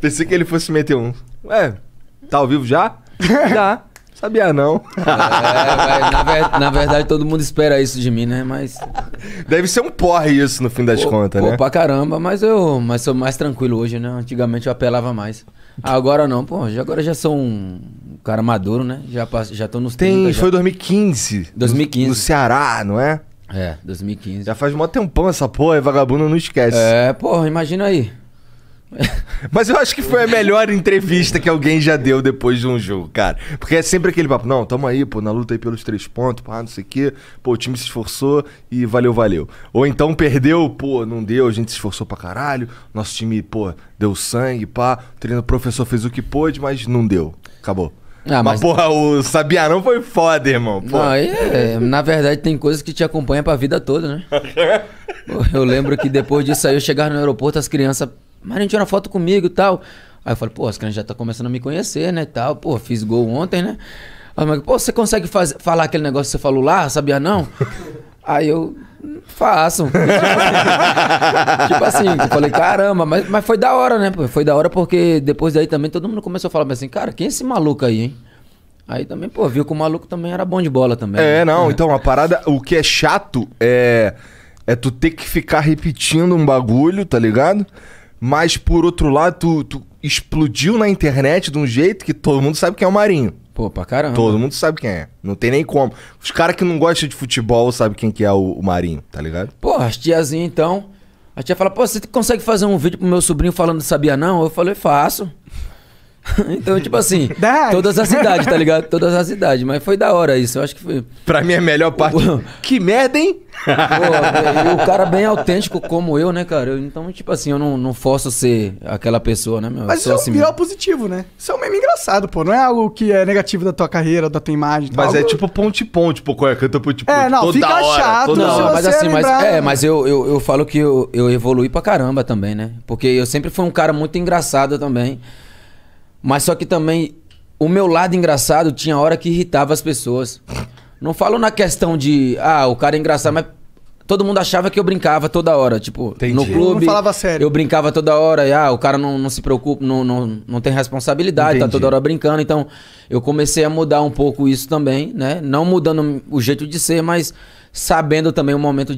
Pensei que ele fosse meter um. Ué, tá ao vivo já? Já. Sabia não. É, na, ver- na verdade, todo mundo espera isso de mim, né? Mas. Deve ser um porre isso no fim das pô, contas, pô, né? pra caramba, mas eu mas sou mais tranquilo hoje, né? Antigamente eu apelava mais. Agora não, pô. já- Agora já sou um cara maduro, né? Já, já tô nos Tem, já- foi 2015. 2015. No, no Ceará, não é? É, 2015. Já faz mó tempão essa porra e vagabundo não esquece. É, pô, imagina aí. Mas eu acho que foi a melhor entrevista que alguém já deu depois de um jogo, cara. Porque é sempre aquele papo, não, tamo aí, pô, na luta aí pelos três pontos, pá, não sei o quê. Pô, o time se esforçou e valeu, valeu. Ou então perdeu, pô, não deu, a gente se esforçou pra caralho, nosso time, pô, deu sangue, pá. O treino professor fez o que pôde, mas não deu. Acabou. Ah, mas... mas... porra, o Sabiá não foi foda, irmão. Não, é, na verdade, tem coisas que te acompanham pra vida toda, né? eu lembro que depois disso aí, eu chegar no aeroporto, as crianças Marinho, tira uma foto comigo e tal. Aí eu falei, pô, as crianças já estão tá começando a me conhecer, né, tal. Pô, fiz gol ontem, né? Aí eu falei, pô, você consegue faz, falar aquele negócio que você falou lá, sabia não? Aí eu, faço. tipo assim, eu falei, caramba, mas, mas foi da hora, né? Foi da hora porque depois daí também todo mundo começou a falar assim, cara, quem é esse maluco aí, hein? Aí também, pô, viu que o maluco também era bom de bola também. É, né? não, é. então a parada, o que é chato é é tu ter que ficar repetindo um bagulho, tá ligado? Mas, por outro lado, tu, tu explodiu na internet de um jeito que todo mundo sabe quem é o Marinho. Pô, pra caramba. Todo mundo sabe quem é. Não tem nem como. Os caras que não gostam de futebol sabem quem que é o, o Marinho, tá ligado? Porra, as tiazinhas então. A tia fala, pô, você consegue fazer um vídeo pro meu sobrinho falando sabia não? Eu falei, faço. então, tipo assim, todas as cidades, tá ligado? Todas as cidades. Mas foi da hora isso, eu acho que foi. Pra mim, a melhor parte. que merda, hein? Pô, o cara bem autêntico como eu, né, cara? Eu, então, tipo assim, eu não, não forço ser aquela pessoa, né, meu? Mas isso é assim pior positivo, né? Isso é um meme engraçado, pô. Não é algo que é negativo da tua carreira, da tua imagem. Tá mas é algo... é tipo ponte-ponte, pô. Qual é? Canta ponte-ponte. Tipo, é, não, toda fica hora, chato. Toda não, mas assim, mas, é, mas eu, eu, eu falo que eu, eu evolui pra caramba também, né? Porque eu sempre fui um cara muito engraçado também. Mas só que também o meu lado engraçado tinha hora que irritava as pessoas. Não falo na questão de, ah, o cara é engraçado, mas todo mundo achava que eu brincava toda hora. Tipo, Entendi. no clube. Eu falava sério. Eu brincava toda hora, e, ah, o cara não, não se preocupa, não, não, não tem responsabilidade, tá Entendi. tá toda hora brincando. Então, eu comecei a mudar um pouco isso também, né? Não mudando o jeito de ser, mas sabendo também o momento de.